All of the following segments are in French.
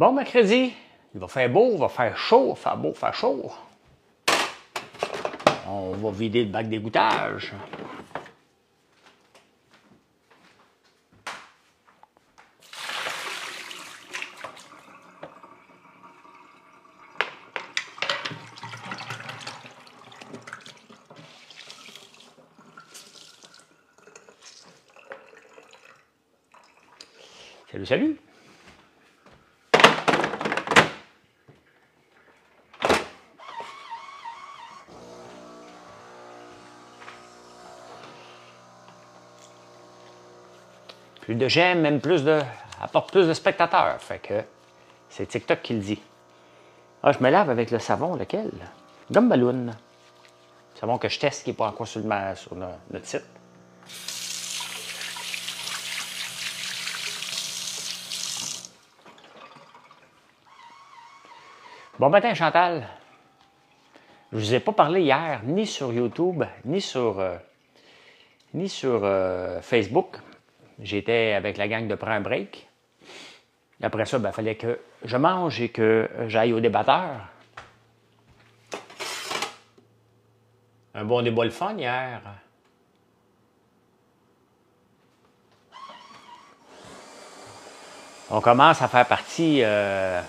Bon mercredi, il va faire beau, il va faire chaud, faire beau, faire chaud. On va vider le bac d'égouttage. de j'aime, même plus de. apporte plus de spectateurs. Fait que c'est TikTok qui le dit. Ah, je me lave avec le savon, lequel? Gomme savon que je teste qui n'est pas encore sur, sur notre site. Bon matin, Chantal. Je ne vous ai pas parlé hier, ni sur YouTube, ni sur, euh, ni sur euh, Facebook. J'étais avec la gang de Prends un break. Après ça, il ben, fallait que je mange et que j'aille au débatteur. Un bon débat fun hier. On commence à faire partie euh,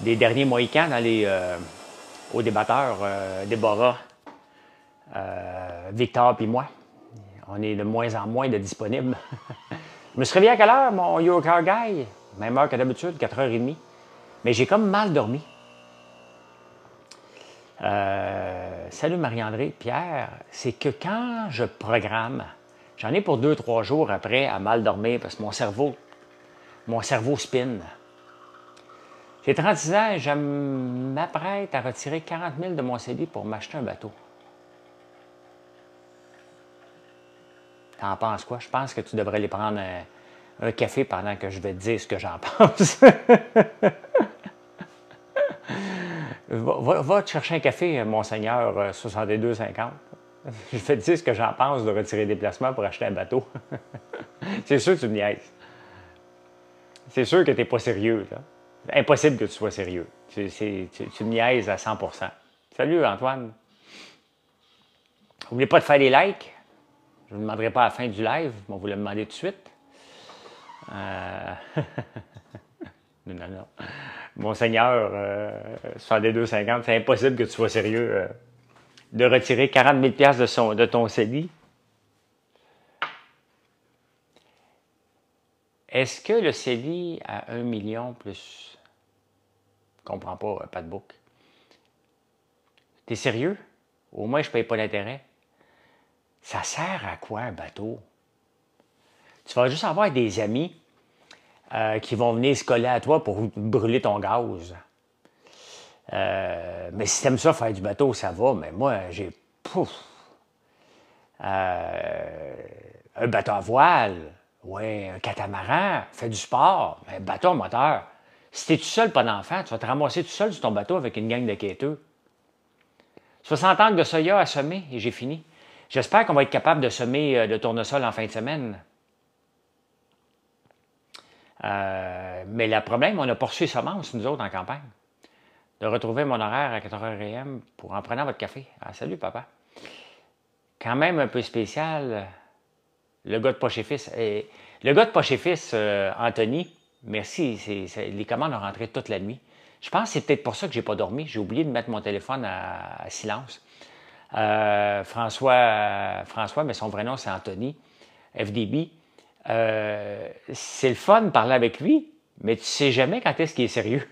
des derniers Mohicans dans euh, au débatteur euh, Déborah, Victor et moi on est de moins en moins de disponibles. je me suis réveillé à quelle heure, mon car Guy? Même heure que d'habitude, 4h30. Mais j'ai comme mal dormi. Euh, salut Marie-André, Pierre, c'est que quand je programme, j'en ai pour deux, trois jours après à mal dormir parce que mon cerveau, mon cerveau spin. J'ai 36 ans et je m'apprête à retirer 40 000 de mon CD pour m'acheter un bateau. T'en penses quoi? Je pense que tu devrais aller prendre un, café pendant que je vais te dire ce que j'en pense. va, te chercher un café, euh, Monseigneur 6250. Euh, je vais te dire ce que j'en pense de retirer des placements pour acheter un bateau. C'est sûr que tu me niaises. C'est sûr que tu n'es pas sérieux. Impossible que tu sois sérieux. Tu, me niaises à 100 Salut Antoine. N'oubliez pas de faire des likes, je ne vous demanderai pas à la fin du live, mais on vous le demander tout de suite. Euh, non, non, non. Monseigneur, euh, des 250, c'est impossible que tu sois sérieux euh, de retirer 40 000 de, son, de ton CELI. Est-ce que le CELI a 1 million plus. Je comprends pas, pas de bouc. T'es sérieux? Au moins, je ne paye pas l'intérêt ça sert à quoi un bateau? Tu vas juste avoir des amis euh, qui vont venir se coller à toi pour brûler ton gaz. Euh, mais si t'aimes ça, faire du bateau, ça va, mais moi, j'ai pouf! Euh, un bateau à voile, ouais, un catamaran, fait du sport, un bateau à moteur. Si t'es tout seul, pas d'enfant, tu vas te ramasser tout seul sur ton bateau avec une gang de quêteux. 60 ans de soya à semer et j'ai fini. J'espère qu'on va être capable de semer de euh, tournesol en fin de semaine. Euh, mais le problème, on a poursuivi semence, nous autres, en campagne. De retrouver mon horaire à 4h 00 pour en prenant votre café. Ah, salut, papa. Quand même un peu spécial, le gars de Poche Fils. Eh, le gars de Poche Fils, euh, Anthony, merci, les commandes ont rentré toute la nuit. Je pense que c'est peut-être pour ça que j'ai pas dormi. J'ai oublié de mettre mon téléphone à silence. Euh, François, mais son vrai nom, c'est Anthony, FDB. Euh, c'est le fun de parler avec lui, mais tu sais jamais quand est-ce qu'il est sérieux.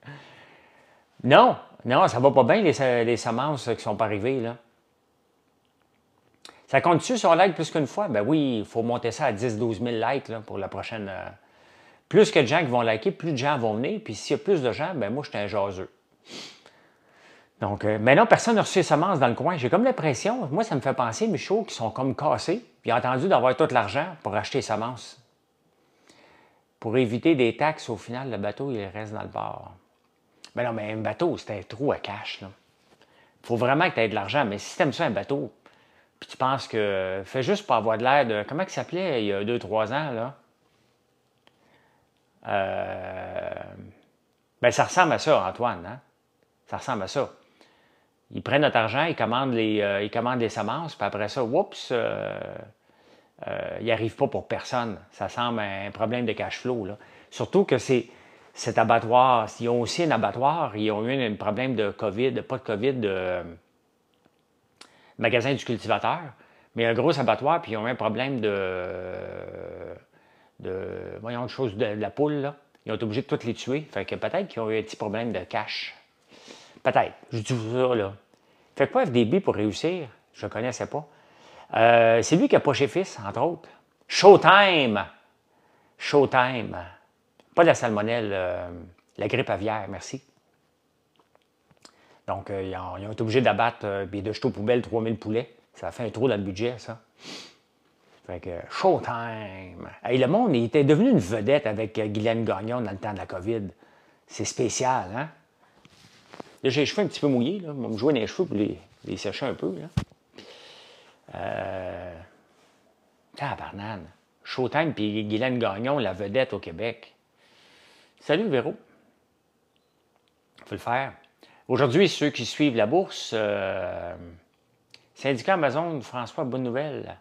non, non, ça va pas bien, les, semences qui sont pas arrivées, là. Ça compte-tu sur like plus qu'une fois? Ben oui, il faut monter ça à 10-12 000 likes pour la prochaine. Euh, plus que de gens qui vont liker, plus de gens vont venir. Puis s'il y a plus de gens, ben moi, je suis un jaseux. Donc, euh, mais non, personne n'a reçu les semences dans le coin. J'ai comme l'impression, moi, ça me fait penser, mes qu'ils qui sont comme cassés, puis entendu d'avoir tout l'argent pour acheter les semences. Pour éviter des taxes, au final, le bateau, il reste dans le port. Mais non, mais un bateau, c'est un trou à cash. Il faut vraiment que tu aies de l'argent. Mais si tu aimes ça, un bateau, puis tu penses que. Fais juste pour avoir de l'air de. Comment ça s'appelait il y a deux, trois ans, là? Euh... Ben, ça ressemble à ça, Antoine, hein? Ça ressemble à ça. Ils prennent notre argent, ils commandent les, euh, ils semences, puis après ça, oups, euh, euh, ils arrivent pas pour personne. Ça semble un problème de cash flow. Là. Surtout que c'est cet abattoir, ils ont aussi un abattoir, ils ont eu un problème de COVID, pas de COVID, de magasin du cultivateur, mais un gros abattoir, puis ils ont eu un problème de. de voyons, de chose, de, la poule, là. Ils ont été obligés de toutes les tuer. Fait que peut-être qu'ils ont eu un petit problème de cash. Peut-être. Je dis ça, là. Fait que pas FDB pour réussir. Je connaissais pas. Euh, c'est lui qui a poché fils, entre autres. Showtime! Showtime. Pas de la salmonelle, euh, la grippe aviaire, merci. Donc, euh, ils, ont, été obligés d'abattre et de jeter aux poubelles 3000 poulets. Ça fait un trou dans le budget, ça. Fait que, showtime! Hey, le monde, il était devenu une vedette avec Guylaine Gagnon dans le temps de la COVID. C'est spécial, hein? Là, j'ai les cheveux un petit peu mouillés. Là. Je vais me jouer dans les cheveux pour les, sécher un peu. Là. Euh... barnane. Showtime puis Guylaine Gagnon, la vedette au Québec. Salut Véro. Faut le faire. Aujourd'hui, ceux qui suivent la bourse, euh, syndicat Amazon, François, bonne nouvelle.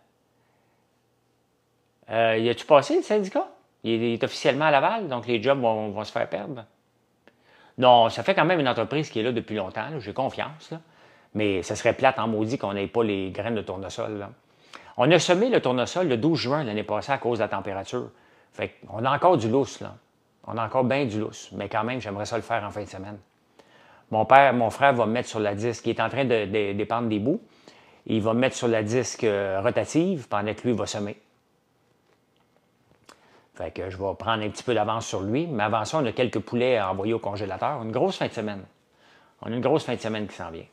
Euh, y a-tu passé le syndicat? Il est, officiellement à Laval, donc les jobs vont se faire perdre. Non, ça fait quand même une entreprise qui est là depuis longtemps, j'ai confiance. Mais ce serait plate en maudit qu'on n'ait pas les graines de tournesol. On a semé le tournesol le 12 juin l'année passée à cause de la température. Fait qu'on a encore du lousse, là. On a encore bien du lousse. Mais quand même, j'aimerais ça le faire en fin de semaine. Mon père, mon frère va mettre sur la disque. Il est en train de, dépendre des bouts. Il va mettre sur la disque euh, rotative pendant que lui va semer. Fait que je vais prendre un petit peu d'avance sur lui. Mais avant ça, on a quelques poulets à envoyer au congélateur. Une grosse fin de semaine. On a une grosse fin de semaine qui s'en vient.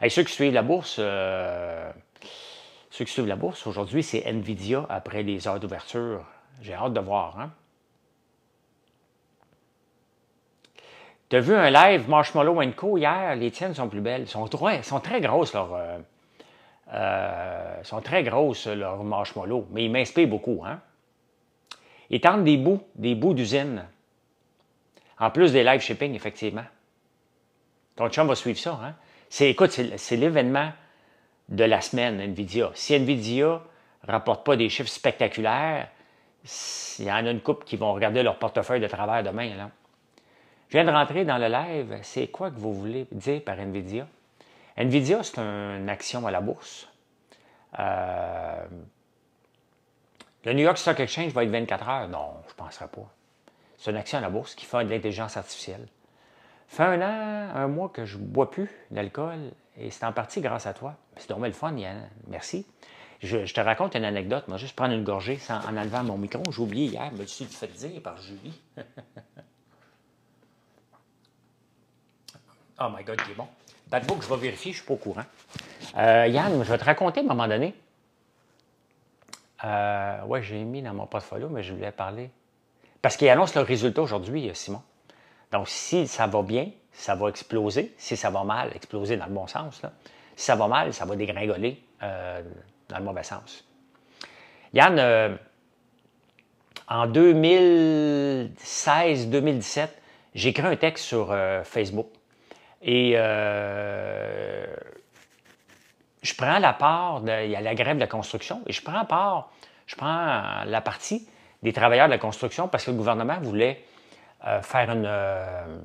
Et ceux qui suivent la bourse, euh, ceux qui suivent la bourse, aujourd'hui, c'est Nvidia après les heures d'ouverture. J'ai hâte de voir. Hein? Tu vu un live Marshmallow Co. hier? Les tiennes sont plus belles. Elles sont, très, grosses, leurs. Euh, euh, sont très grosses, leurs marshmallows, mais ils m'inspirent beaucoup. Hein? Ils tentent des bouts, des bouts d'usine. En plus des live shipping, effectivement. Ton chum va suivre ça. Hein? C'est, écoute, c'est, l'événement de la semaine, NVIDIA. Si NVIDIA ne rapporte pas des chiffres spectaculaires, il y en a une couple qui vont regarder leur portefeuille de travers demain. Là. Je viens de rentrer dans le live. C'est quoi que vous voulez dire par NVIDIA? NVIDIA, c'est une action à la bourse. Euh, le New York Stock Exchange va être 24 heures. Non, je ne penserais pas. C'est une action à la bourse qui fait de l'intelligence artificielle. Fait un an, un mois que je bois plus d'alcool et c'est en partie grâce à toi. C'est normal, le fun, Yann. Merci. Je, te raconte une anecdote. Moi, juste prendre une gorgée sans, en enlevant mon micro. J'ai oublié hier, Je me suis fait dire par Julie. oh my God, j'ai bon. Pas que je vais vérifier, je ne suis pas au courant. Euh, Yann, je vais te raconter à un moment donné. Euh, oui, j'ai mis dans mon portfolio, mais je voulais parler. Parce qu'il annonce le résultat aujourd'hui, euh, Simon. Donc, si ça va bien, ça va exploser. Si ça va mal, exploser dans le bon sens. Si ça va mal, ça va dégringoler euh, dans le mauvais sens. Yann, euh, en 2016-2017, j'ai écrit un texte sur Facebook. Et je prends la part, de, il y a la grève de la construction, et je prends part, je prends euh, la partie des travailleurs de la construction parce que le gouvernement voulait euh, faire une. Euh,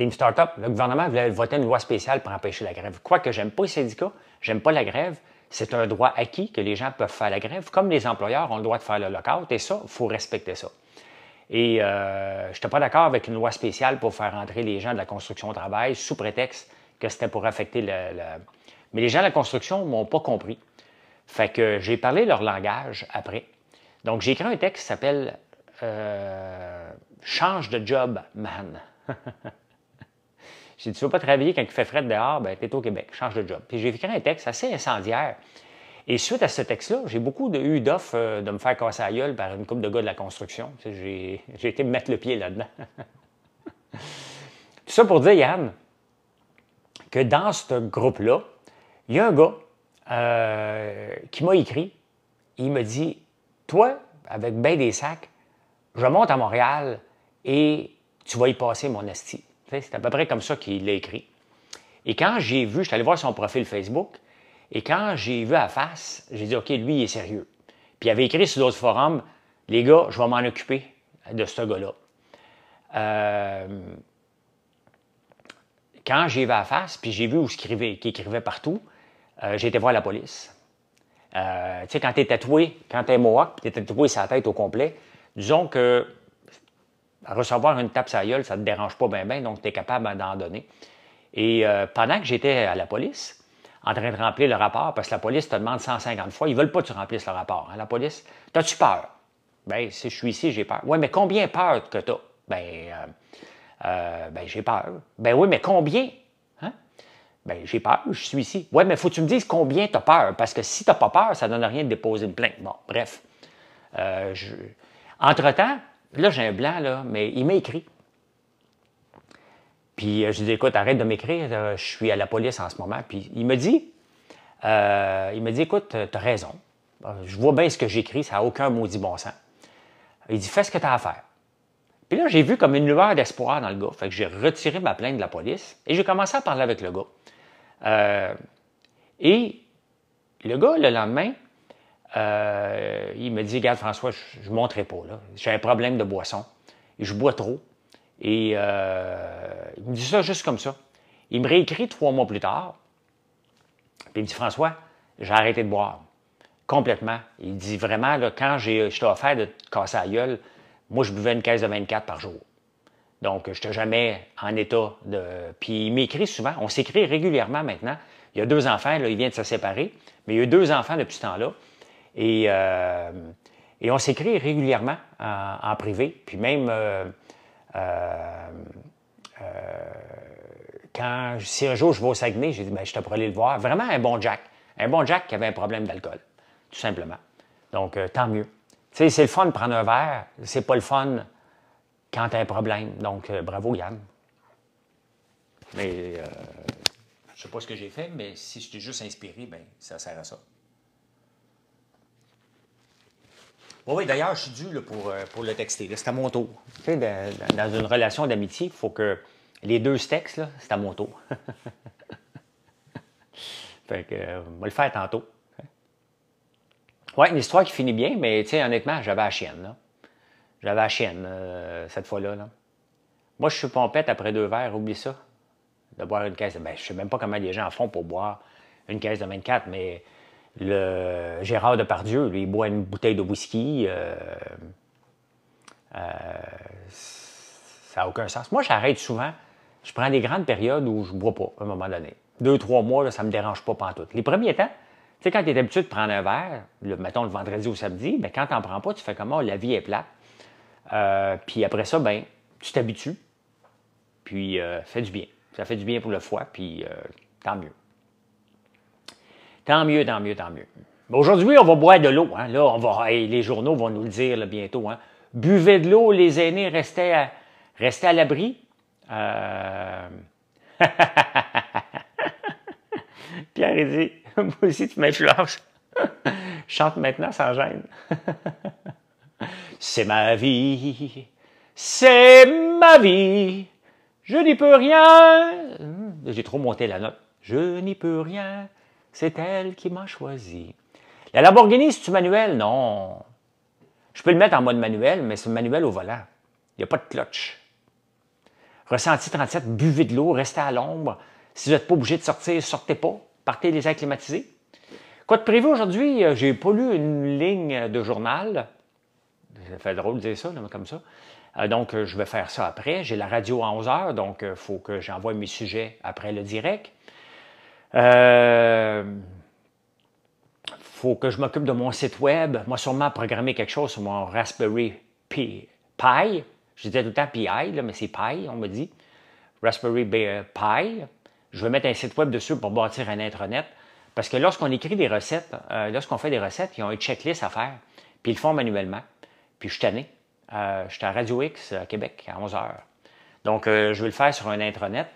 une start-up. Le gouvernement voulait voter une loi spéciale pour empêcher la grève. Quoique j'aime pas les syndicats, j'aime pas la grève, c'est un droit acquis que les gens peuvent faire la grève, comme les employeurs ont le droit de faire le lockout, et ça, il faut respecter ça. Et euh, je n'étais pas d'accord avec une loi spéciale pour faire entrer les gens de la construction au travail sous prétexte que c'était pour affecter le mais les gens de la construction ne m'ont pas compris. Fait que j'ai parlé leur langage après. Donc, j'ai écrit un texte qui s'appelle euh, Change de job, man. dit « tu ne veux pas travailler quand il fait frais dehors, ben, tu es au Québec, change de job. Puis j'ai écrit un texte assez incendiaire. Et suite à ce texte-là, j'ai beaucoup de, eu d'offres euh, de me faire casser la gueule par une coupe de gars de la construction. J'ai été mettre le pied là-dedans. Tout ça pour dire, Yann, que dans ce groupe-là, il y a un gars euh, qui m'a écrit. Il me dit Toi, avec ben des sacs, je monte à Montréal et tu vas y passer mon asti. C'est à peu près comme ça qu'il l'a écrit. Et quand j'ai vu, je suis allé voir son profil Facebook, et quand j'ai vu à face, j'ai dit OK, lui, il est sérieux. Puis il avait écrit sur d'autres forums Les gars, je vais m'en occuper de ce gars-là. Euh, quand j'ai vu à face, puis j'ai vu où qu'il écrivait partout, J'étais euh, j'ai été voir la police. Euh, tu sais, quand t'es tatoué, quand t'es mohawk, t'es tatoué sa tête au complet, disons que recevoir une tape sur gueule, ça te dérange pas bien, bien, donc t'es capable d'en donner. Et euh, pendant que j'étais à la police, en train de remplir le rapport, parce que la police te demande 150 fois, ils veulent pas que tu remplisses le rapport. Hein, la police, t'as-tu peur? Ben, si je suis ici, j'ai peur. Oui, mais combien peur que t'as? Ben, ben j'ai peur. Ben oui, mais combien? ben, j'ai peur, je suis ici. Ouais, mais faut que tu me dises combien tu as peur, parce que si tu n'as pas peur, ça ne donne rien de déposer une plainte. Bon, bref. Euh, entre-temps, là, j'ai un blanc, là, mais il m'a écrit. Puis euh, je lui dis, écoute, arrête de m'écrire, je suis à la police en ce moment. Puis il me dit, euh, il me dit, écoute, tu as raison. Je vois bien ce que j'écris, ça n'a aucun maudit bon sens. Il dit, fais ce que tu as à faire. Puis là, j'ai vu comme une lueur d'espoir dans le gars. Fait que j'ai retiré ma plainte de la police et j'ai commencé à parler avec le gars. Euh, et le gars, le lendemain, euh, il me dit Regarde, François, je ne monterai pas. J'ai un problème de boisson. je bois trop. Et euh, il me dit ça juste comme ça. Il me réécrit trois mois plus tard. Puis il me dit François, j'ai arrêté de boire. Complètement. Il dit vraiment, là, quand je t'ai offert de te casser la gueule, moi, je buvais une caisse de 24 par jour. Donc, je n'étais jamais en état de. Puis, il m'écrit souvent. On s'écrit régulièrement maintenant. Il y a deux enfants, là, il vient de se séparer, mais il y a eu deux enfants depuis ce temps-là. Et, euh, et on s'écrit régulièrement en, privé. Puis même euh, euh, quand, si un jour je vais au Saguenay, j'ai dit, ben, je te pourrais aller le voir. Vraiment un bon Jack. Un bon Jack qui avait un problème d'alcool, tout simplement. Donc, tant mieux. Tu sais, c'est le fun de prendre un verre. C'est pas le fun quand tu un problème. Donc, euh, bravo, Yann. Mais euh, je sais pas ce que j'ai fait, mais si je t'ai juste inspiré, ben ça sert à ça. Oui, oui, d'ailleurs, je suis dû là, pour, euh, pour le texter. C'est à mon tour. Tu sais, dans une relation d'amitié, il faut que les deux se textent, c'est à mon tour. fait que, on va le faire tantôt. Ouais, une histoire qui finit bien, mais tu sais, honnêtement, j'avais à chienne. Là. J'avais la chienne, euh, cette fois-là. Moi, je suis pompette après deux verres, oublie ça. De boire une caisse. Ben, je sais même pas comment les gens font pour boire une caisse de 24, mais le Gérard Depardieu, lui, il boit une bouteille de whisky. Euh, euh, ça n'a aucun sens. Moi, j'arrête souvent. Je prends des grandes périodes où je ne bois pas, à un moment donné. Deux, trois mois, ça ne me dérange pas pantoute. Les premiers temps, tu sais, quand tu es habitué de prendre un verre, le, mettons le vendredi ou samedi, mais ben, quand tu n'en prends pas, tu fais comment? Oh, la vie est plate. Euh, puis après ça, ben, tu t'habitues, puis euh, fais fait du bien. Ça fait du bien pour le foie, puis euh, tant mieux. Tant mieux, tant mieux, tant mieux. Aujourd'hui, on va boire de l'eau. Hein. on va, les journaux vont nous le dire bientôt. Hein. Buvez de l'eau, les aînés, restez à, à l'abri. Pierre, dit, moi aussi, tu m'influences. Chante maintenant sans gêne. C'est ma vie, c'est ma vie, je n'y peux rien. J'ai trop monté la note. Je n'y peux rien, c'est elle qui m'a choisi. La Lamborghini, c'est-tu manuel? Non. Je peux le mettre en mode manuel, mais c'est manuel au volant. Il n'y a pas de clutch. Ressenti 37, buvez de l'eau, restez à l'ombre. Si vous n'êtes pas obligé de sortir, sortez pas. Partez les acclimatiser. Quoi de prévu aujourd'hui? Euh, j'ai pas lu une ligne de journal. Ça fait drôle de dire ça, comme ça. Euh, donc, euh, je vais faire ça après. J'ai la radio à 11 heures, donc il euh, faut que j'envoie mes sujets après le direct. Il faut que je m'occupe de mon site web. Moi, sûrement, programmer quelque chose sur mon Raspberry Pi. Pi. Je disais tout le temps Pi, mais c'est Pi, on me dit. Raspberry Pi. Je vais mettre un site web dessus pour bâtir un intranet. Parce que lorsqu'on écrit des recettes, lorsqu'on fait des recettes, ils ont une checklist à faire, puis ils le font manuellement. Puis je suis tanné. Euh, je suis à Radio X euh, à Québec à 11h. Donc, euh, je vais le faire sur un intranet.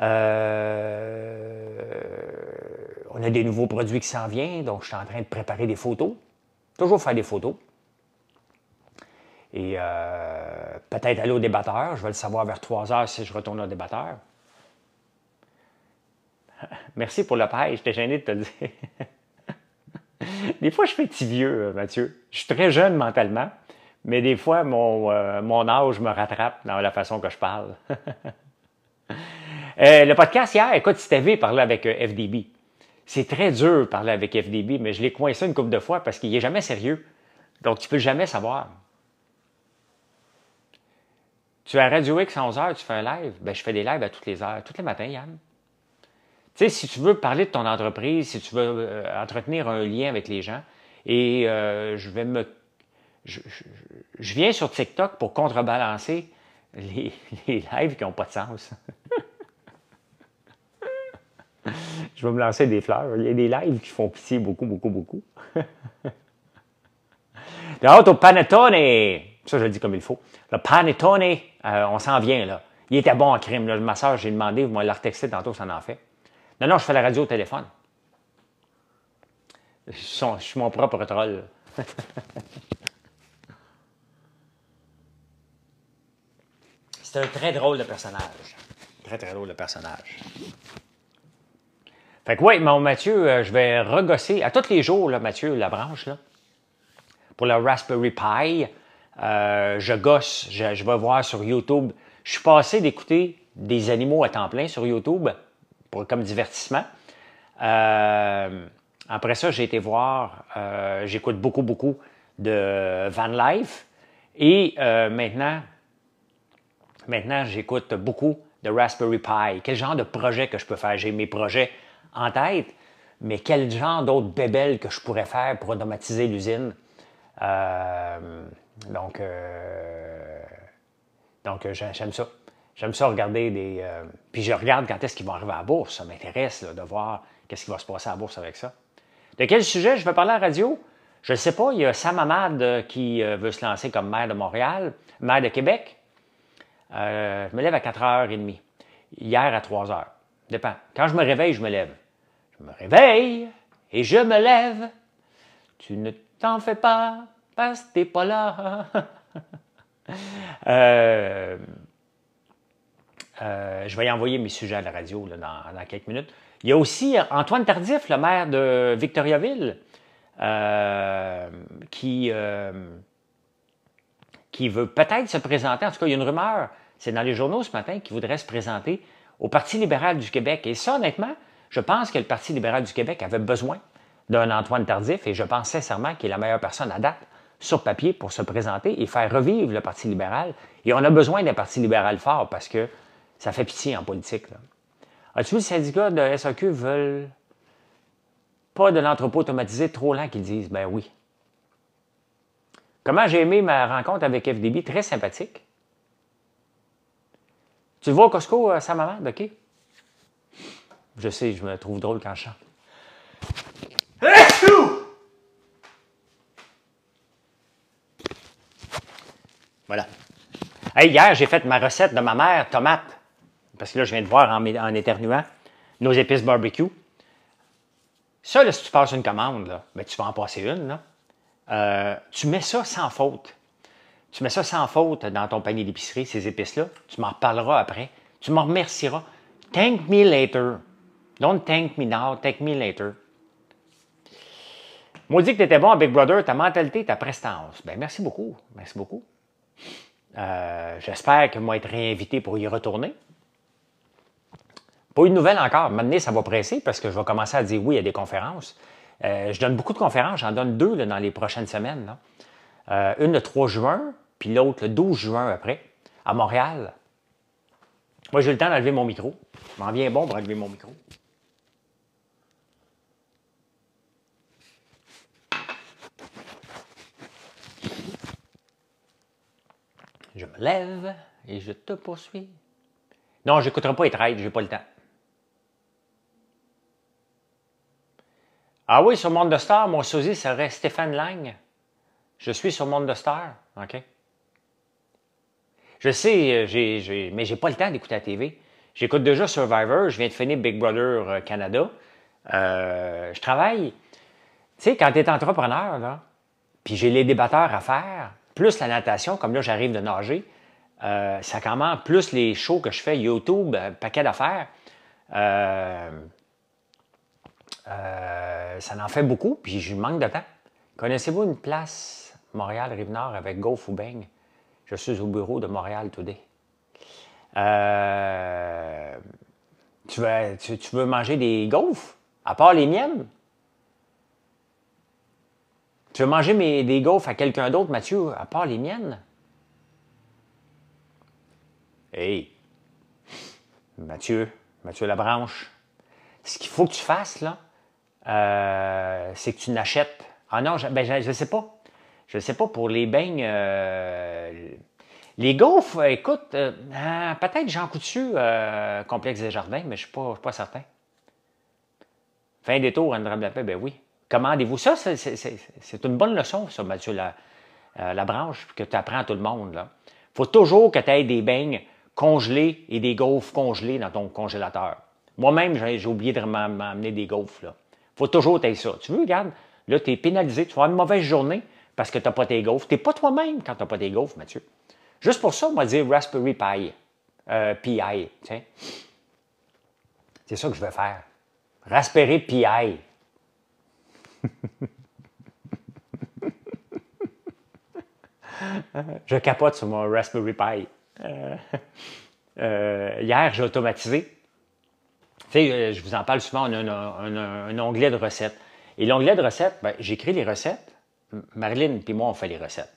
on a des nouveaux produits qui s'en viennent, donc je suis en train de préparer des photos. Toujours faire des photos. Et peut-être aller au débatteur. Je vais le savoir vers 3 heures si je retourne au débatteur. Merci pour le Je j'étais gêné de te le dire. des fois, je fais petit vieux, euh, Mathieu. Je suis très jeune mentalement, mais des fois, mon, euh, mon âge me rattrape dans la façon que je parle. Euh, le podcast hier, écoute, si t'avais parlé avec FDB. C'est très dur de parler avec FDB, mais je l'ai coincé une couple de fois parce qu'il n'est jamais sérieux. Donc, tu peux jamais savoir. Tu as Radio X 11h, tu fais un live. Ben, je fais des lives à toutes les heures, tous les matins, Yann. Tu sais, si tu veux parler de ton entreprise, si tu veux euh, entretenir un lien avec les gens, et euh, je vais me. Je, viens sur TikTok pour contrebalancer les, les lives qui n'ont pas de sens. je vais me lancer des fleurs. Il y a des lives qui font pitié beaucoup, beaucoup, beaucoup. De l'autre, au panettone! Ça, je le dis comme il faut. Le panettone, euh, on s'en vient, là. Il était bon en crime. Là. Ma soeur, j'ai demandé, vous m'avez retexté tantôt, ça en fait. Non, non, je fais la radio au téléphone. Je suis mon propre troll. C'est un très drôle de personnage. Très, très drôle de personnage. Fait que oui, mon Mathieu, euh, je vais regosser à tous les jours, là, Mathieu, la branche, là, pour le Raspberry Pi. Euh, je gosse, je, je vais voir sur YouTube. Je suis passé d'écouter des animaux à temps plein sur YouTube comme divertissement. Euh, après ça, j'ai été voir, euh, j'écoute beaucoup, beaucoup de Van Life. Et euh, maintenant, maintenant j'écoute beaucoup de Raspberry Pi. Quel genre de projet que je peux faire? J'ai mes projets en tête, mais quel genre d'autres bébelles que je pourrais faire pour automatiser l'usine? donc, donc j'aime ça. J'aime ça regarder des. Euh, puis je regarde quand est-ce qu'ils vont arriver à la bourse. Ça m'intéresse de voir qu'est-ce qui va se passer à la bourse avec ça. De quel sujet je vais parler à la radio? Je ne sais pas. Il y a Sam Hamad euh, qui euh, veut se lancer comme maire de Montréal, maire de Québec. je me lève à 4h30. Hier à 3h. Dépend. Quand je me réveille, je me lève. Je me réveille et je me lève. Tu ne t'en fais pas parce que t'es pas là. euh, euh, je vais y envoyer mes sujets à la radio dans, quelques minutes. Il y a aussi euh, Antoine Tardif, le maire de Victoriaville, euh, qui, qui veut peut-être se présenter. En tout cas, il y a une rumeur, c'est dans les journaux ce matin, qui voudrait se présenter au Parti libéral du Québec. Et ça, honnêtement, je pense que le Parti libéral du Québec avait besoin d'un Antoine Tardif et je pense sincèrement qu'il est la meilleure personne à date sur papier pour se présenter et faire revivre le Parti libéral. Et on a besoin d'un Parti libéral fort parce que ça fait pitié en politique. As-tu vu, les syndicats de SAQ veulent pas de l'entrepôt automatisé trop lent qu'ils disent? Ben oui. Comment j'ai aimé ma rencontre avec FDB, très sympathique. Tu le vois au Costco, euh, maman, OK? Je sais, je me trouve drôle quand je chante. Voilà. Hey, hier, j'ai fait ma recette de ma mère, tomate parce que là, je viens de voir en, éternuant, nos épices barbecue. Ça, là, si tu passes une commande, là, ben, tu vas en passer une. Là. Euh, tu mets ça sans faute. Tu mets ça sans faute dans ton panier d'épicerie, ces épices-là. Tu m'en parleras après. Tu m'en remercieras. Thank me later. Don't thank me now, thank me later. Maudit que tu étais bon Big Brother, ta mentalité, ta prestance. Ben, merci beaucoup. Merci beaucoup. Euh, j'espère que moi être réinvité pour y retourner. Pas une nouvelle encore. Maintenant, ça va presser parce que je vais commencer à dire oui à des conférences. Euh, je donne beaucoup de conférences, j'en donne deux dans les prochaines semaines. Euh, une le 3 juin, puis l'autre le 12 juin après, à Montréal. Moi, j'ai le temps d'enlever mon micro. Je m'en viens bon pour enlever mon micro. Je me lève et je te poursuis. Non, je n'écouterai pas les Je n'ai pas le temps. Ah oui, sur Monde de Star, mon sosie serait Stéphane Lang. Je suis sur Monde de Star. OK. Je sais, euh, j'ai, j'ai, mais j'ai pas le temps d'écouter la TV. J'écoute déjà Survivor, je viens de finir Big Brother euh, Canada. Euh, je travaille. Tu sais, quand tu es entrepreneur, là, puis j'ai les débatteurs à faire, plus la natation, comme là j'arrive de nager, ça commence, plus les shows que je fais, YouTube, paquet d'affaires. Euh, euh, ça en fait beaucoup, puis je manque de temps. Connaissez-vous une place Montréal-Rive-Nord avec ou Beng? Je suis au bureau de Montréal Today. Euh, tu, veux, tu, veux, manger des gaufres, à part les miennes? Tu veux manger des gaufres à quelqu'un d'autre, Mathieu, à part les miennes? Hey, Mathieu, Mathieu Labranche, ce qu'il faut que tu fasses, là, euh, c'est que tu n'achètes. Ah non, je, ne ben, sais pas. Je sais pas pour les beignes. Euh, les gaufres, écoute, euh, ah, peut-être Jean Coutu, Complexe des Jardins, mais je ne suis, pas certain. Fin des tours, André paix, ben oui. Commandez-vous ça, c'est une bonne leçon, ça, Mathieu la, branche, que tu apprends à tout le monde. Il faut toujours que tu aies des beignes congelées et des gaufres congelées dans ton congélateur. Moi-même, j'ai oublié de m'amener des gaufres. Là faut toujours être ça. Tu veux, regarde, là, tu es pénalisé, tu vas avoir une mauvaise journée parce que tu n'as pas tes gaufres. Tu n'es pas toi-même quand tu n'as pas tes gaufres, Mathieu. Juste pour ça, on va dire Raspberry Pi. Euh, PI, C'est ça que je vais faire. Raspberry Pi. je capote sur mon Raspberry Pi. Euh, euh, hier, j'ai automatisé sais, euh, je vous en parle souvent, on a un, onglet de recettes. Et l'onglet de recettes, ben, j'écris les recettes. Marilyn et moi, on fait les recettes.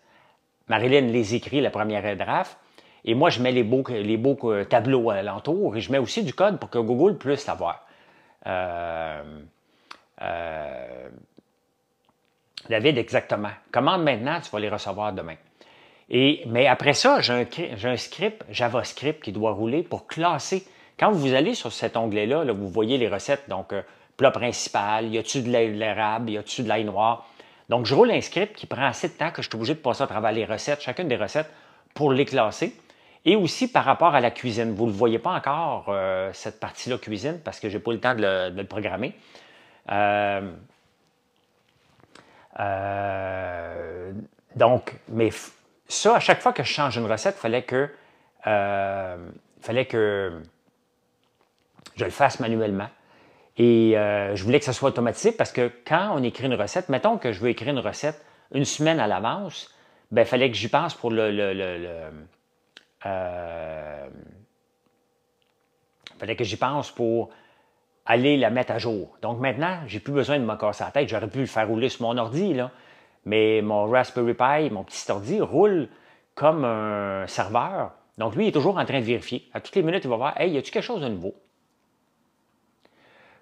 Marilyn les écrit, la première draft. Et moi, je mets les beaux, les beaux euh, tableaux alentour et je mets aussi du code pour que Google puisse l'avoir. Euh, David, exactement. Commande maintenant, tu vas les recevoir demain. Et, mais après ça, j'ai un, script JavaScript qui doit rouler pour classer quand vous allez sur cet onglet-là, vous voyez les recettes. Donc, euh, plat principal, y a-tu de l'érable, y a-tu de l'ail noir. Donc, je roule un script qui prend assez de temps que je suis obligé de passer à travers les recettes, chacune des recettes, pour les classer. Et aussi par rapport à la cuisine. Vous ne le voyez pas encore, euh, cette partie-là cuisine, parce que je n'ai pas le temps de le, programmer. Euh, donc, mais ça, à chaque fois que je change une recette, il fallait que. fallait que je le fasse manuellement. Et euh, je voulais que ça soit automatique parce que quand on écrit une recette, mettons que je veux écrire une recette une semaine à l'avance, ben, il fallait que j'y pense pour le. Euh, fallait que j'y pense pour aller la mettre à jour. Donc maintenant, j'ai plus besoin de me casser la tête. J'aurais pu le faire rouler sur mon ordi, là. Mais mon Raspberry Pi, mon petit ordi, roule comme un serveur. Donc lui, il est toujours en train de vérifier. À toutes les minutes, il va voir Hey, y a-tu quelque chose de nouveau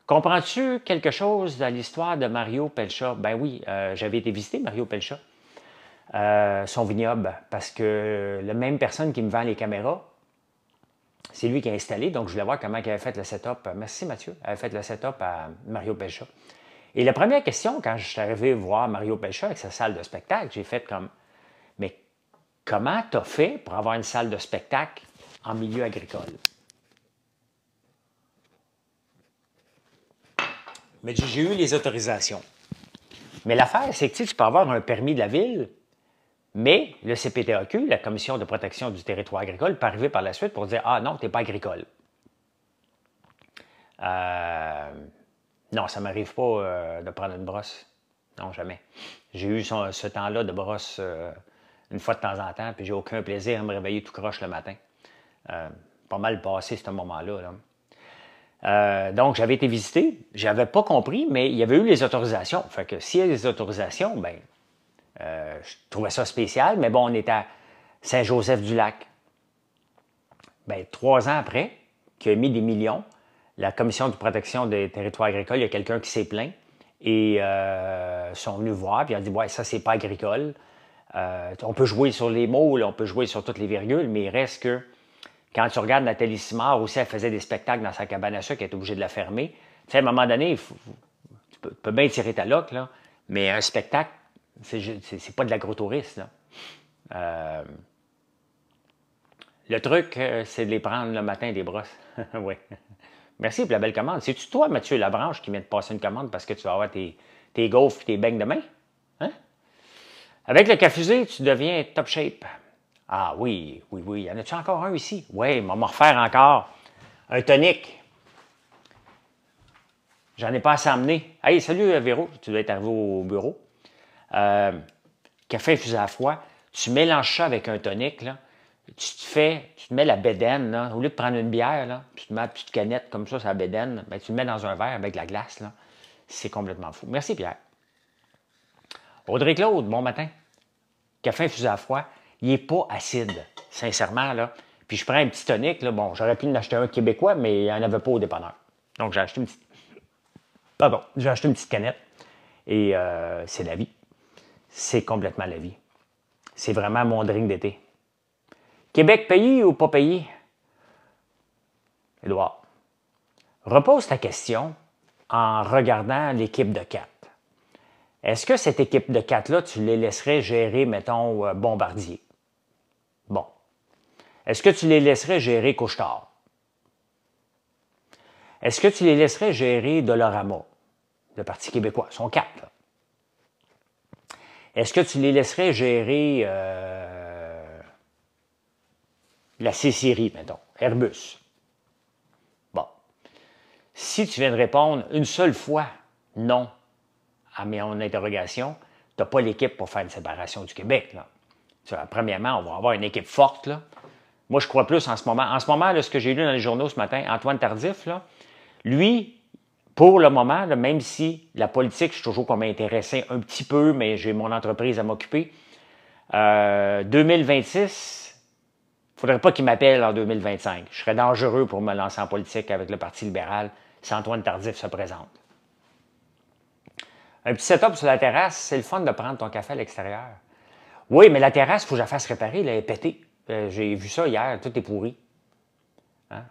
Comprends-tu quelque chose de l'histoire de Mario Pelcha? Ben oui, euh, j'avais été visiter Mario Pelcha, euh, son vignoble, parce que la même personne qui me vend les caméras, c'est lui qui a installé, donc je voulais voir comment il avait fait le setup. Merci Mathieu, il avait fait le setup à Mario Pelcha. Et la première question, quand je suis arrivé voir Mario Pelcha avec sa salle de spectacle, j'ai fait comme Mais comment t'as fait pour avoir une salle de spectacle en milieu agricole? Mais j'ai eu les autorisations. Mais l'affaire, c'est que tu, peux avoir un permis de la ville, mais le CPTAQ, la Commission de protection du territoire agricole, peut arriver par la suite pour dire Ah non, tu n'es pas agricole. Euh, non, ça ne m'arrive pas euh, de prendre une brosse. Non, jamais. J'ai eu ce temps-là de brosse euh, une fois de temps en temps, puis j'ai aucun plaisir à me réveiller tout croche le matin. pas mal passé ce moment-là. là euh, donc, j'avais été visité, j'avais pas compris, mais il y avait eu les autorisations. Fait que s'il y a des autorisations, ben, euh, je trouvais ça spécial, mais bon, on était à Saint-Joseph-du-Lac. Ben, trois ans après, qui a mis des millions, la Commission de protection des territoires agricoles, il y a quelqu'un qui s'est plaint et euh, sont venus voir, puis ils ont dit Ouais, ça, c'est pas agricole. on peut jouer sur les mots, on peut jouer sur toutes les virgules, mais il reste que quand tu regardes Nathalie Simard aussi, elle faisait des spectacles dans sa cabane à sucre, elle était obligée de la fermer. Tu sais, à un moment donné, tu, peux, bien tirer ta loque, là, mais un spectacle, c'est pas de l'agrotourisme. touriste. Euh, le truc, euh, c'est de les prendre le matin des brosses. oui. Merci pour la belle commande. C'est-tu toi, Mathieu Labranche, qui vient de passer une commande parce que tu vas avoir tes, tes gaufres et tes beignes demain? Hein? Avec le cafusé, tu deviens top shape. Ah oui, oui, oui. Y en a-tu encore un ici? Oui, m'en refaire encore. Un tonique. J'en ai pas assez amené. Hey, salut euh, Véro, tu dois être arrivé au bureau. Euh, café infusé à froid. Tu mélanges ça avec un tonique, là. Tu te fais, tu te mets la bédaine, Au lieu de prendre une bière, tu te mets une petite canette comme ça, sur la bédaine, ben, tu le mets dans un verre avec la glace, là. C'est complètement fou. Merci Pierre. Audrey Claude, bon matin. Café infusé à froid il n'est pas acide, sincèrement. Là. Puis je prends un petit tonic. Là. Bon, j'aurais pu en acheter un québécois, mais il n'y en avait pas au dépanneur. Donc j'ai acheté une petite. j'ai acheté une petite canette. Et euh, c'est la vie. C'est complètement la vie. C'est vraiment mon drink d'été. Québec payé ou pas payé? Édouard, repose ta question en regardant l'équipe de quatre. Est-ce que cette équipe de quatre là tu les laisserais gérer, mettons, euh, Bombardier? Est-ce que tu les laisserais gérer couche Est-ce que tu les laisserais gérer Dolorama, le Parti québécois? son cap? Est-ce que tu les laisserais gérer euh, la c mettons, Airbus? Bon. Si tu viens de répondre une seule fois non à mon interrogation, tu n'as pas l'équipe pour faire une séparation du Québec. Là. Premièrement, on va avoir une équipe forte. Là. Moi, je crois plus en ce moment. En ce moment, ce que j'ai lu dans les journaux ce matin, Antoine Tardif, là, lui, pour le moment, même si la politique, je suis toujours comme intéressé un petit peu, mais j'ai mon entreprise à m'occuper, 2026, il ne faudrait pas qu'il m'appelle en 2025. Je serais dangereux pour me lancer en politique avec le Parti libéral si Antoine Tardif se présente. Un petit setup sur la terrasse, c'est le fun de prendre ton café à l'extérieur. Oui, mais la terrasse, il faut que je la fasse réparer, elle est pétée. Ben, j'ai vu ça hier, tout est pourri. Hein?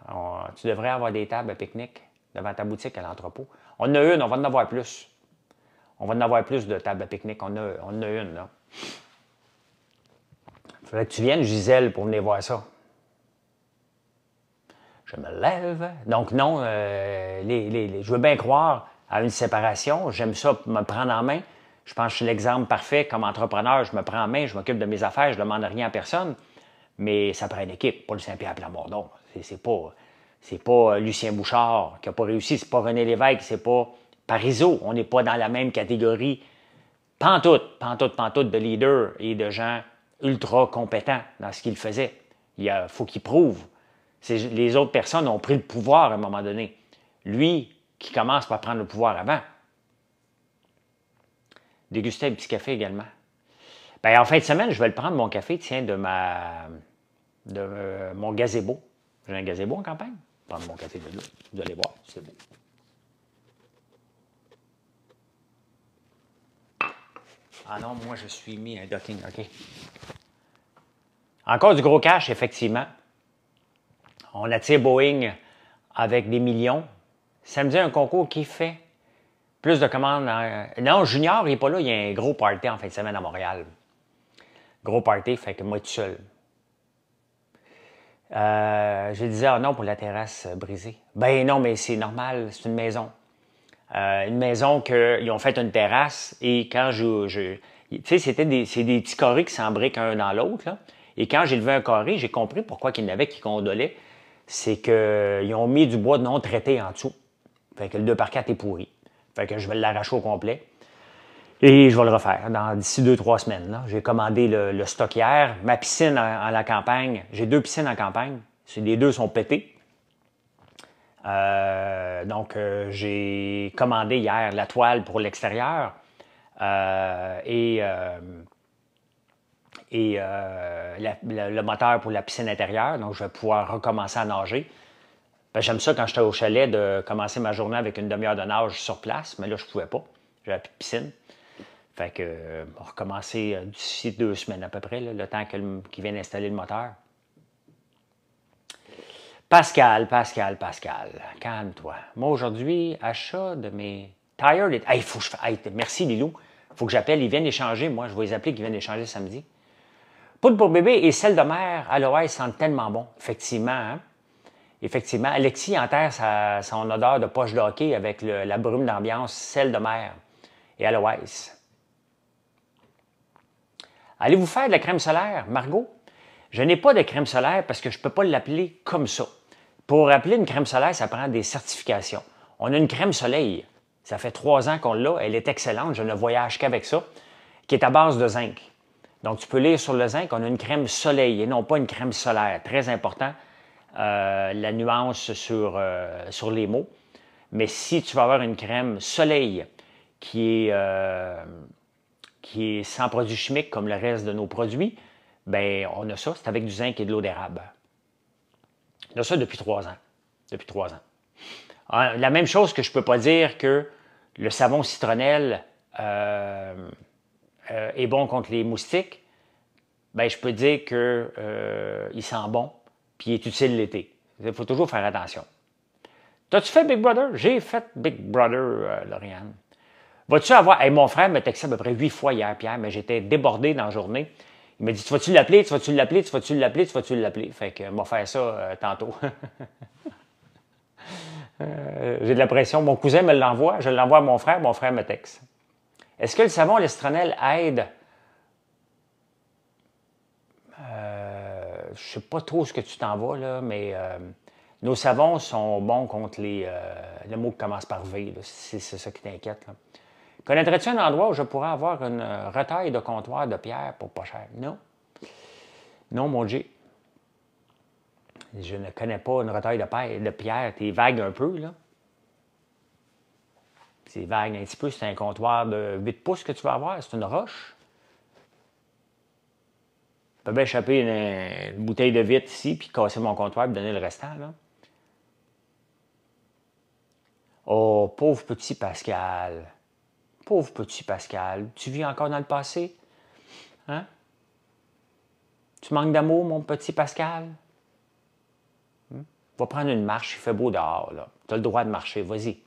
tu devrais avoir des tables à pique-nique devant ta boutique à l'entrepôt. On en a une, on va en avoir plus. On va en avoir plus de tables à pique-nique. On, en a une, là. Faudrait que tu viennes, Gisèle, pour venir voir ça. Je me lève. Donc, non, euh, je veux bien croire à une séparation. J'aime ça, me prendre en main. Je pense que je suis l'exemple parfait comme entrepreneur. Je me prends en main, je m'occupe de mes affaires, je ne demande rien à personne mais ça prend une équipe, pas le Saint-Pierre Plamondon. C'est pas, pas euh, Lucien Bouchard qui n'a pas réussi, c'est pas René Lévesque, c'est pas Parizeau. On n'est pas dans la même catégorie. Pantoute, pantoute, pantoute de leaders et de gens ultra compétents dans ce qu'ils faisaient. Il faut qu'ils prouve. Les autres personnes ont pris le pouvoir à un moment donné. Lui, qui commence par prendre le pouvoir avant. Dégustez un petit café également. Ben, en fin de semaine, je vais le prendre, mon café, tiens, de ma de euh, mon gazebo. J'ai un gazebo en campagne. Prendre mon café de l'eau. Vous allez voir, c'est beau. Ah non, moi, je suis mis un docking, OK. Encore du gros cash, effectivement. On attire Boeing avec des millions. Samedi, un concours qui fait plus de commandes. Hein. Non, Junior, il n'est pas là. Il y a un gros party en fin de semaine à Montréal. Gros party, fait que moi tout seul. Euh, je disais, ah non, pour la terrasse euh, brisée. Ben non, mais c'est normal, c'est une maison. Euh, une maison qu'ils ont fait une terrasse et quand je. tu sais, c'était des, c'est des petits carrés qui s'embriquent un dans l'autre. Et quand j'ai levé un carré, j'ai compris pourquoi qu'il y en avait qui condolaient. C'est qu'ils ont mis du bois non traité en dessous. Fait que le 2 par 4 est pourri. Fait que je vais l'arracher au complet. Et je vais le refaire dans d'ici deux, trois semaines. J'ai commandé le, stock hier. Ma piscine en la campagne, j'ai deux piscines en campagne. Les deux sont pétées. Euh, donc, euh, j'ai commandé hier la toile pour l'extérieur euh, et, et le moteur pour la piscine intérieure. Donc, je vais pouvoir recommencer à nager. Ben, j'aime ça quand j'étais au chalet de commencer ma journée avec une demi-heure de nage sur place, mais là, je ne pouvais pas. J'avais plus de piscine. Fait que, on euh, va recommencer euh, d'ici deux semaines à peu près, le temps qu'ils viennent installer le moteur. Pascal, Pascal, Pascal, calme-toi. Moi, aujourd'hui, achat de mes tires. Il faut que je merci, Lilou. faut que j'appelle. Ils viennent échanger. Moi, je vais les appeler qu'ils viennent échanger samedi. Poudre pour bébé et sel de mer à sentent tellement bon. Effectivement. Hein? Effectivement. Alexis enterre son odeur de poche de hockey avec la brume d'ambiance, sel de mer et à Allez vous faire de la crème solaire, Margot. Je n'ai pas de crème solaire parce que je ne peux pas l'appeler comme ça. Pour appeler une crème solaire, ça prend des certifications. On a une crème soleil. Ça fait trois ans qu'on l'a. Elle est excellente. Je ne voyage qu'avec ça, qui est à base de zinc. Donc, tu peux lire sur le zinc, on a une crème soleil et non pas une crème solaire. Très important, euh, la nuance sur, euh, sur les mots. Mais si tu vas avoir une crème soleil qui est euh, qui est sans produits chimiques comme le reste de nos produits, ben on a ça, c'est avec du zinc et de l'eau d'érable. On a ça depuis trois ans. Depuis trois ans. Ah, la même chose que je ne peux pas dire que le savon citronnelle euh, euh, est bon contre les moustiques, ben, je peux dire qu'il euh, sent bon puis est utile l'été. Il faut toujours faire attention. T'as-tu fait Big Brother? J'ai fait Big Brother, Lauriane. Vas-tu avoir. mon frère me texté à peu près huit fois hier, Pierre, mais j'étais débordé dans la journée. Il m'a dit Tu vas-tu l'appeler, tu vas-tu l'appeler, tu vas-tu l'appeler, tu vas-tu l'appeler. Fait que m'a fait ça euh, tantôt. Euh, j'ai de la pression. Mon cousin me l'envoie, je l'envoie à mon frère, mon frère me texte. Est-ce que le savon l'estranel aide euh, Je ne sais pas trop ce que tu t'en vas, là, mais nos savons sont bons contre les. le mot qui commence par V, c'est ça qui t'inquiète. Connaîtrais-tu un endroit où je pourrais avoir une euh, retaille de comptoir de pierre pour pas cher? Non. Non, mon Dieu. Je ne connais pas une retaille de, pierre. T'es vague un peu, là. C'est vague un petit peu. C'est un comptoir de 8 pouces que tu vas avoir. C'est une roche. Je peux bien échapper une, bouteille de vitre ici, puis casser mon comptoir et donner le restant, là. Oh, pauvre petit Pascal. Pauvre petit Pascal, tu vis encore dans le passé? Hein? Tu manques d'amour, mon petit Pascal? Hmm? Va prendre une marche, il fait beau dehors. Tu as le droit de marcher, vas-y.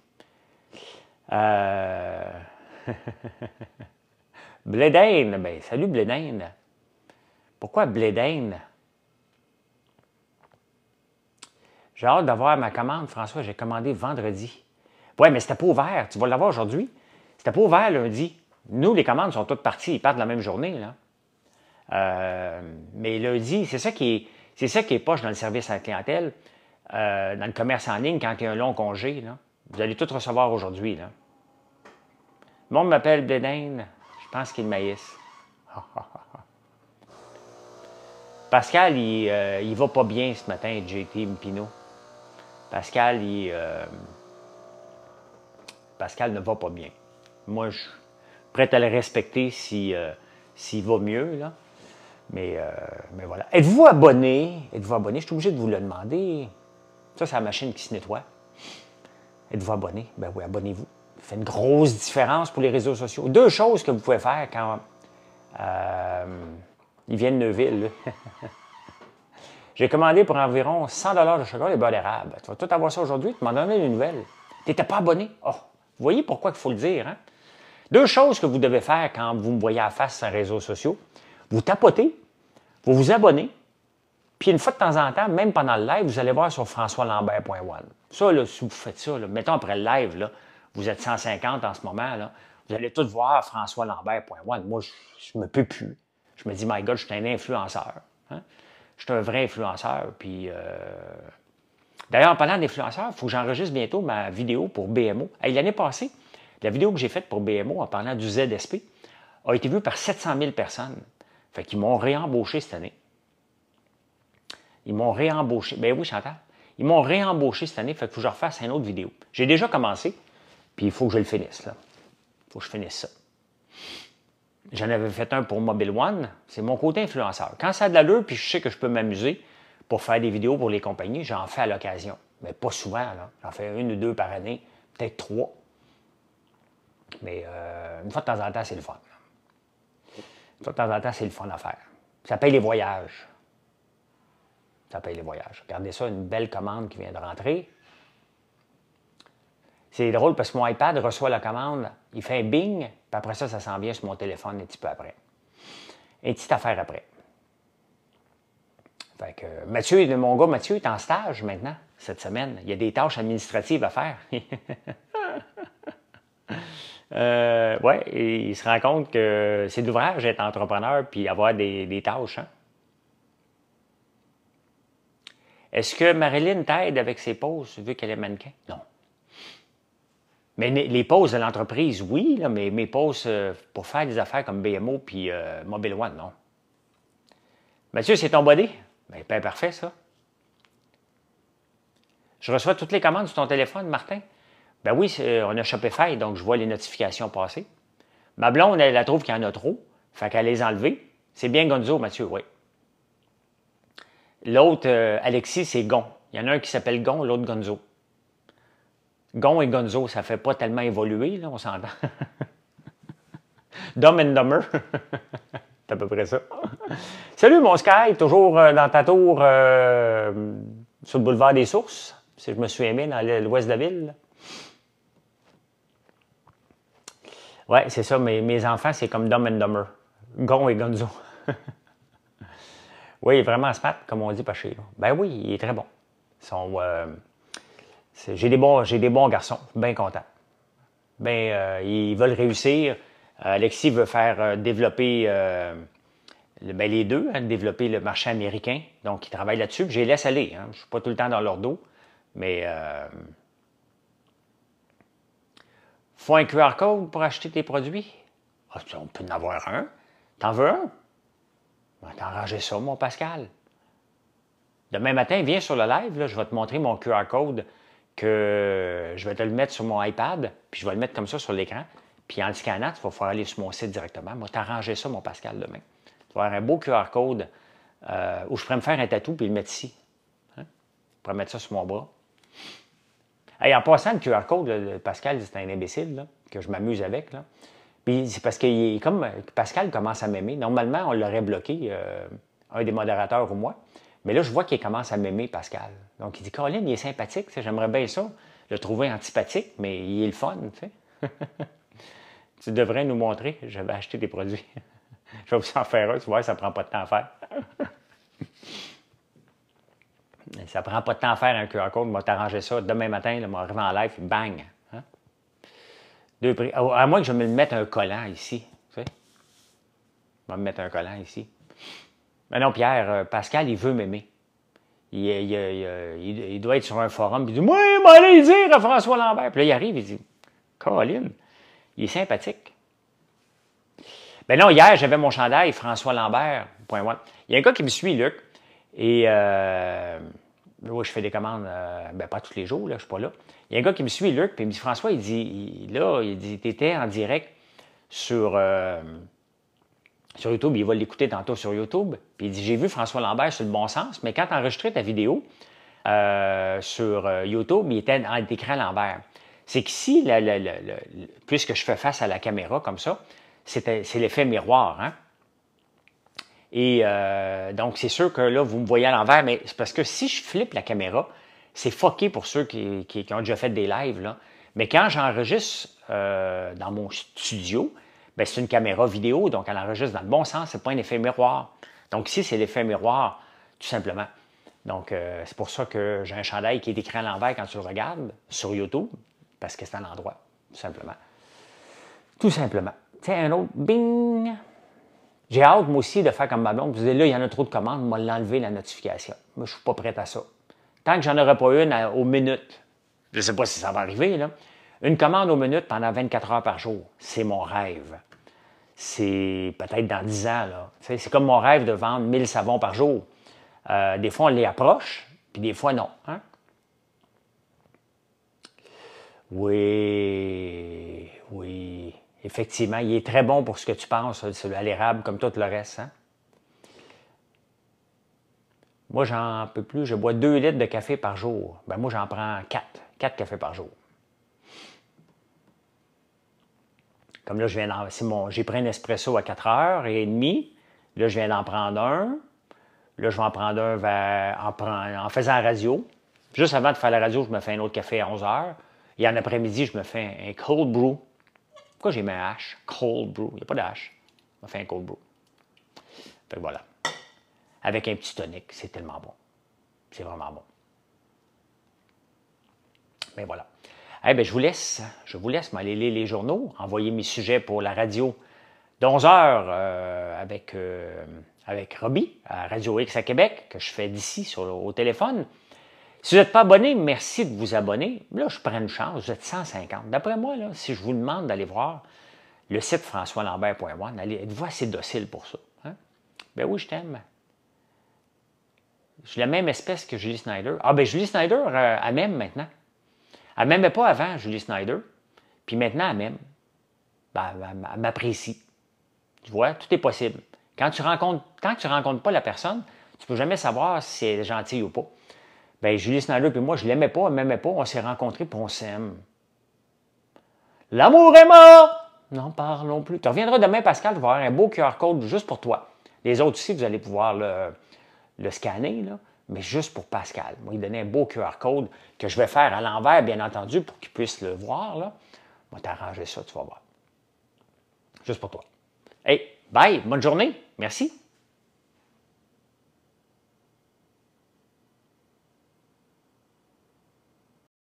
Euh... ben salut Blédaine. Pourquoi Blédaine? J'ai hâte d'avoir ma commande, François, j'ai commandé vendredi. Ouais, mais c'était pas ouvert, tu vas l'avoir aujourd'hui. C'était pas ouvert lundi. Nous, les commandes sont toutes parties, ils partent la même journée. Là. Euh, mais lundi, c'est ça qui est, c'est ça qui est poche dans le service à la clientèle, euh, dans le commerce en ligne, quand il y a un long congé. Vous allez tout recevoir aujourd'hui. Là. Le m'appelle Bledin. Je pense qu'il maïs. Pascal, il, euh, il, va pas bien ce matin, JT Mpino. Pascal, il, Pascal ne va pas bien moi, je suis prêt à le respecter euh, s'il si, va mieux. Là. Mais, euh, mais voilà. Êtes-vous abonné? Êtes-vous abonné? Je suis obligé de vous le demander. Ça, c'est la machine qui se nettoie. Êtes-vous abonné? Ben oui, abonnez-vous. Ça fait une grosse différence pour les réseaux sociaux. Deux choses que vous pouvez faire quand euh, ils viennent de Neuville. J'ai commandé pour environ 100 de chocolat et beurre d'érable. Tu vas tout avoir ça aujourd'hui. Tu m'en donné une nouvelle. Tu n'étais pas abonné. Oh, vous voyez pourquoi il faut le dire. Hein? Deux choses que vous devez faire quand vous me voyez à face sur les réseaux sociaux. Vous tapotez, vous vous abonnez, puis une fois de temps en temps, même pendant le live, vous allez voir sur françoislambert.one. Ça, là, si vous faites ça, mettons après le live, là, vous êtes 150 en ce moment, vous allez tous voir françoislambert.one. Moi, je ne me peux plus. Je me dis, my God, je suis un influenceur. Hein? Je suis un vrai influenceur. Puis, euh, D'ailleurs, en parlant d'influenceur, il faut que j'enregistre bientôt ma vidéo pour BMO. L'année passée, la vidéo que j'ai faite pour BMO en parlant du ZSP a été vue par 700 000 personnes. Fait qu'ils m'ont réembauché cette année. Ils m'ont réembauché. Ben oui, Chantal. Ils m'ont réembauché cette année, fait faut que je refasse une autre vidéo. J'ai déjà commencé, puis il faut que je le finisse. Il faut que je finisse ça. J'en avais fait un pour Mobile One. C'est mon côté influenceur. Quand ça a de l'allure, puis je sais que je peux m'amuser pour faire des vidéos pour les compagnies, j'en fais à l'occasion. Mais pas souvent. J'en fais une ou deux par année, peut-être trois. Mais euh, une fois de temps en temps, c'est le fun. Une fois de temps en temps, c'est le fun à faire. Ça paye les voyages. Ça paye les voyages. Regardez ça, une belle commande qui vient de rentrer. C'est drôle parce que mon iPad reçoit la commande, il fait un bing, puis après ça, ça s'en vient sur mon téléphone un petit peu après. Une petite affaire après. Fait que Mathieu, mon gars Mathieu est en stage maintenant, cette semaine. Il y a des tâches administratives à faire. Euh, ouais, il se rend compte que c'est d'ouvrage d'être entrepreneur puis avoir des, tâches. Hein. Est-ce que Marilyn t'aide avec ses pauses vu qu'elle est mannequin? Non. Mais les pauses de l'entreprise, oui, mais mes pauses euh, pour faire des affaires comme BMO puis euh, Mobile One, non. Mathieu, c'est ton body? Ben, pas ben, parfait, ça. Je reçois toutes les commandes sur ton téléphone, Martin. Ben oui, euh, on a chopé Shopify, donc je vois les notifications passer. Ma blonde, elle, la trouve qu'il y en a trop, fait qu'elle les a C'est bien Gonzo, Mathieu, oui. L'autre, euh, Alexis, c'est Gon. Il y en a un qui s'appelle Gon, l'autre Gonzo. Gon et Gonzo, ça ne fait pas tellement évoluer, là, on s'entend. Dumb and Dumber. c'est à peu près ça. Salut, mon Sky, toujours euh, dans ta tour sur le boulevard des Sources, si je me suis aimé dans l'ouest de la ville. Ouais, c'est ça. Mes, mes enfants, c'est comme Dumb and Dumber. Gon et Gonzo. oui, vraiment smart, comme on dit, pas chier. Ben oui, il est très bon. Euh, j'ai, des bons, j'ai des bons garçons, bien content. Ben, euh, ils veulent réussir. Euh, Alexis veut faire développer ben, les deux, hein, développer le marché américain. Donc, ils travaillent là-dessus. Je les laisse aller. Hein. Je ne suis pas tout le temps dans leur dos. Mais faut un QR code pour acheter tes produits? Ah, on peut en avoir un. T'en veux un? On ça, mon Pascal. Demain matin, viens sur le live, je vais te montrer mon QR code que je vais te le mettre sur mon iPad, puis je vais le mettre comme ça sur l'écran. Puis en le scannant, tu vas pouvoir aller sur mon site directement. Moi, t'arranger ça, mon Pascal, demain. Tu vas avoir un beau QR code euh, où je pourrais me faire un tatou puis le mettre ici. Hein? Je pourrais mettre ça sur mon bras en passant, le QR code, Pascal, c'est un imbécile que je m'amuse avec. Puis c'est parce que comme Pascal commence à m'aimer. Normalement, on l'aurait bloqué, euh, un des modérateurs ou moi. Mais là, je vois qu'il commence à m'aimer, Pascal. Donc, il dit Colin, il est sympathique, j'aimerais bien ça. Le trouver antipathique, mais il est le fun, tu devrais nous montrer. Je vais acheter des produits. je vais vous en faire un, tu vois, ça ne prend pas de temps à faire. Ça ça prend pas de temps à faire un QR code. On va t'arranger ça demain matin, on va arriver en live, bang. Hein. Ah, à moins que je me mette un collant ici. Tu sais? Je vais me mettre un collant ici. Mais non, Pierre, euh, Pascal, il veut m'aimer. Il, il, doit être sur un forum, il dit Moi, il allé dire à François Lambert. Puis là, il arrive, il dit Colin, il est sympathique. Ben non, hier, j'avais mon chandail François Lambert. Point Il y a un gars qui me suit, Luc, et euh, moi, je fais des commandes, euh, ben, pas tous les jours, là, je suis pas là. Il y a un gars qui me suit, Luc, puis il me dit François, il dit, là, il dit, t'étais en direct sur, euh, sur YouTube, il va l'écouter tantôt sur YouTube. Puis il dit J'ai vu François Lambert sur le bon sens, mais quand tu enregistré ta vidéo euh, sur YouTube, il était en écran Lambert. C'est qu'ici, que je fais face à la caméra comme ça, c'est l'effet miroir. Hein? Et euh, donc, c'est sûr que là, vous me voyez à l'envers, mais c'est parce que si je flippe la caméra, c'est foqué pour ceux qui, qui, ont déjà fait des lives. Là. Mais quand j'enregistre euh, dans mon studio, ben, c'est une caméra vidéo, donc elle enregistre dans le bon sens, c'est pas un effet miroir. Donc ici, c'est l'effet miroir, tout simplement. Donc, euh, c'est pour ça que j'ai un chandail qui est écrit à l'envers quand tu le regardes sur YouTube, parce que c'est à l'endroit, tout simplement. Tout simplement. Tiens, un autre, bing! J'ai hâte, moi aussi, de faire comme ma blonde. Vous dites, là, il y en a trop de commandes, moi, l'enlever, la notification. Moi, je ne suis pas prêt à ça. Tant que j'en aurai pas une euh, aux minutes, je ne sais pas si ça va arriver, là. Une commande aux minutes pendant 24 heures par jour, c'est mon rêve. C'est peut-être dans 10 ans, là. C'est comme mon rêve de vendre 1000 savons par jour. Euh, des fois, on les approche, puis des fois, non. Hein. Oui, oui. Effectivement, il est très bon pour ce que tu penses, celui à l'érable, comme tout le reste. Hein. Moi, j'en peux plus. Je bois 2 litres de café par jour. Ben, moi, j'en prends 4. 4 cafés par jour. Comme là, je viens d'en. J'ai pris un espresso à 4 heures et demie. Là, je viens d'en prendre un. Là, je vais en prendre un en, faisant la radio. Juste avant de faire la radio, je me fais un autre café à 11 heures. Et en après-midi, je me fais un cold brew pourquoi j'ai mis un H? Cold brew. Il n'y a pas de H. On fait un cold brew. Fait voilà. Avec un petit tonic, c'est tellement bon. C'est vraiment bon. Mais voilà. Eh je vous laisse. Je vous laisse m'aller lire les journaux, envoyer mes sujets pour la radio d'11 heures euh, avec, euh, avec Robbie à Radio X à Québec, que je fais d'ici au téléphone. Si vous n'êtes pas abonné, merci de vous abonner. Là, je prends une chance, vous êtes 150. D'après moi, là, si je vous demande d'aller voir le site allez, êtes-vous assez docile pour ça? Hein? Ben oui, je t'aime. Je suis la même espèce que Julie Snyder. Ah ben Julie Snyder, euh, elle m'aime maintenant. Elle ne m'aimait pas avant, Julie Snyder. Puis maintenant, elle m'aime. Ben, elle m'apprécie. Tu vois, tout est possible. Quand tu rencontres, quand tu rencontres pas la personne, tu peux jamais savoir si elle est gentille ou pas. Bien, Julie Snyder et moi, je ne l'aimais pas, elle m'aimait pas, on s'est rencontrés pour on s'aime. L'amour est mort! N'en parlons plus. Tu reviendras demain, Pascal, tu avoir un beau QR code juste pour toi. Les autres aussi, vous allez pouvoir le, scanner, mais juste pour Pascal. Moi, il donnait un beau QR code que je vais faire à l'envers, bien entendu, pour qu'il puisse le voir. Là. Moi, t'arranger ça, tu vas voir. Juste pour toi. Hey, bye, bonne journée. Merci.